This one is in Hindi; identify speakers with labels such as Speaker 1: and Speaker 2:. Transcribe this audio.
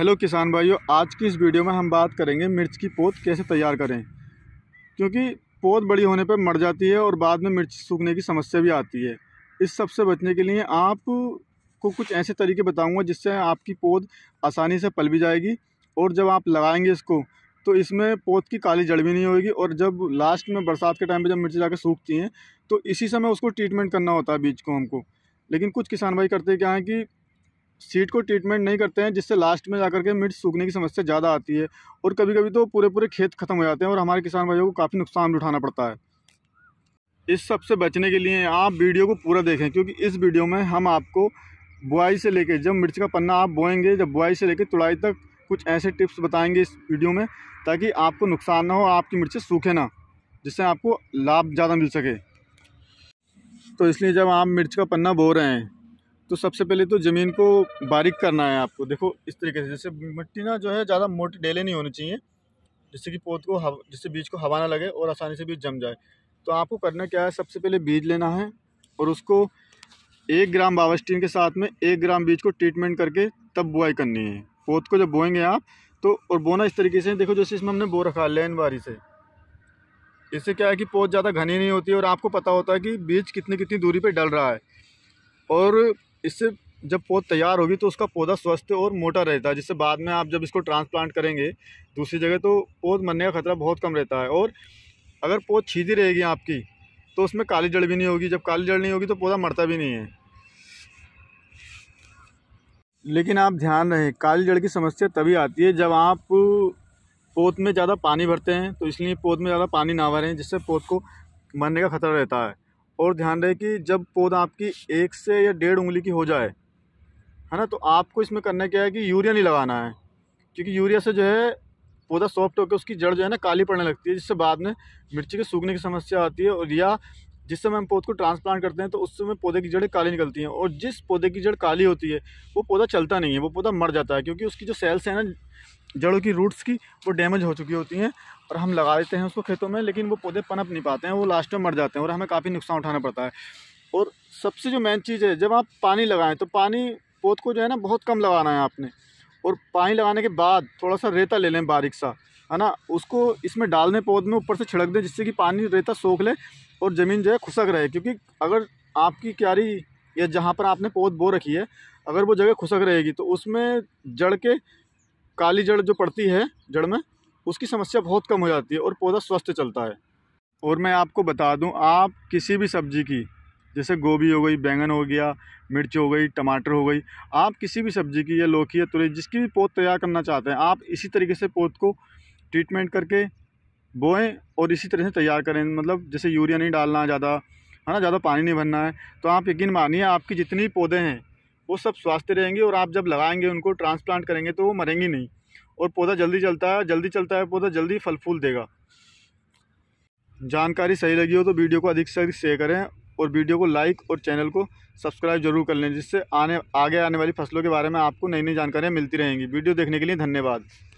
Speaker 1: हेलो किसान भाइयों आज की इस वीडियो में हम बात करेंगे मिर्च की पोत कैसे तैयार करें क्योंकि पोत बड़ी होने पर मर जाती है और बाद में मिर्च सूखने की समस्या भी आती है इस सब से बचने के लिए आप को कुछ ऐसे तरीके बताऊंगा जिससे आपकी पोत आसानी से पल भी जाएगी और जब आप लगाएंगे इसको तो इसमें पोत की काली जड़ भी नहीं होगी और जब लास्ट में बरसात के टाइम पर जब मिर्च जाकर सूखती हैं तो इसी समय उसको ट्रीटमेंट करना होता है बीज को हमको लेकिन कुछ किसान भाई करते क्या हैं कि सीड को ट्रीटमेंट नहीं करते हैं जिससे लास्ट में जाकर के मिर्च सूखने की समस्या ज़्यादा आती है और कभी कभी तो पूरे पूरे खेत खत्म हो जाते हैं और हमारे किसान भाइयों को काफ़ी नुकसान भी उठाना पड़ता है इस सब से बचने के लिए आप वीडियो को पूरा देखें क्योंकि इस वीडियो में हम आपको बुआई से लेकर जब मिर्च का पन्ना आप बोएंगे जब बुआई से लेकर तुड़ाई तक कुछ ऐसे टिप्स बताएंगे इस वीडियो में ताकि आपको नुकसान ना हो आपकी मिर्चें सूखे ना जिससे आपको लाभ ज़्यादा मिल सके तो इसलिए जब आप मिर्च का पन्ना बो रहे हैं तो सबसे पहले तो ज़मीन को बारीक करना है आपको देखो इस तरीके से जैसे मिट्टी ना जो है ज़्यादा मोटी डेले नहीं होनी चाहिए जिससे कि पौध को हवा जिससे बीज को हवा ना लगे और आसानी से बीज जम जाए तो आपको करना क्या है सबसे पहले बीज लेना है और उसको एक ग्राम बावस्टीन के साथ में एक ग्राम बीज को ट्रीटमेंट करके तब बुआई करनी है पौध को जब बोएंगे आप तो और बोना इस तरीके से देखो जैसे इसमें हमने बो रखा है लेन बारी से इससे क्या है कि पौध ज़्यादा घनी नहीं होती और आपको पता होता है कि बीज कितनी कितनी दूरी पर डल रहा है और इससे जब पौध तैयार होगी तो उसका पौधा स्वस्थ और मोटा रहता है जिससे बाद में आप जब इसको ट्रांसप्लांट करेंगे दूसरी जगह तो पौध मरने का खतरा बहुत कम रहता है और अगर पौध छीदी रहेगी आपकी तो उसमें काली जड़ भी नहीं होगी जब काली जड़ नहीं होगी तो पौधा मरता भी नहीं है लेकिन आप ध्यान रहे काली जड़ की समस्या तभी आती है जब आप पौध में ज़्यादा पानी भरते हैं तो इसलिए पौध में ज़्यादा पानी ना भरें जिससे पौध को मरने का खतरा रहता है और ध्यान रहे कि जब पौधा आपकी एक से या डेढ़ उंगली की हो जाए है ना तो आपको इसमें करना क्या है कि यूरिया नहीं लगाना है क्योंकि यूरिया से जो है पौधा सॉफ्ट होकर उसकी जड़ जो है ना काली पड़ने लगती है जिससे बाद में मिर्ची के सूखने की समस्या आती है और या जिस समय हम पौध को ट्रांसप्लांट करते हैं तो उस समय पौधे की जड़ें काली निकलती हैं और जिस पौधे की जड़ काली होती है वो पौधा चलता नहीं है वो पौधा मर जाता है क्योंकि उसकी जो सेल्स हैं ना जड़ों की रूट्स की वो डैमेज हो चुकी होती हैं और हम लगा देते हैं उसको खेतों में लेकिन वो पौधे पनप नहीं पाते हैं वो लास्ट में मर जाते हैं और हमें काफ़ी नुकसान उठाना पड़ता है और सबसे जो मेन चीज़ है जब आप पानी लगाएं तो पानी पौध को जो है ना बहुत कम लगाना है आपने और पानी लगाने के बाद थोड़ा सा रेता ले लें बारीक सा है ना उसको इसमें डाल दें पौध में ऊपर से छिड़क दें जिससे कि पानी रेता सोख ले और ज़मीन जो है खुशक रहे क्योंकि अगर आपकी क्यारी या जहाँ पर आपने पौध बो रखी है अगर वो जगह खुशक रहेगी तो उसमें जड़ के काली जड़ जो पड़ती है जड़ में उसकी समस्या बहुत कम हो जाती है और पौधा स्वस्थ चलता है और मैं आपको बता दूं आप किसी भी सब्ज़ी की जैसे गोभी हो गई बैंगन हो गया मिर्च हो गई टमाटर हो गई आप किसी भी सब्ज़ी की या लौकी या तुरई जिसकी भी पौध तैयार करना चाहते हैं आप इसी तरीके से पौध को ट्रीटमेंट करके बोएं और इसी तरह से तैयार करें मतलब जैसे यूरिया नहीं डालना ज़्यादा है ना ज़्यादा पानी नहीं भरना है तो आप यकीन मानिए आपकी जितनी पौधे हैं वो सब स्वास्थ्य रहेंगे और आप जब लगाएंगे उनको ट्रांसप्लांट करेंगे तो वो मरेंगी नहीं और पौधा जल्दी चलता है जल्दी चलता है पौधा जल्दी फल फूल देगा जानकारी सही लगी हो तो वीडियो को अधिक से अधिक शेयर करें और वीडियो को लाइक और चैनल को सब्सक्राइब जरूर कर लें जिससे आने आगे आने वाली फसलों के बारे में आपको नई नई जानकारियाँ मिलती रहेंगी वीडियो देखने के लिए धन्यवाद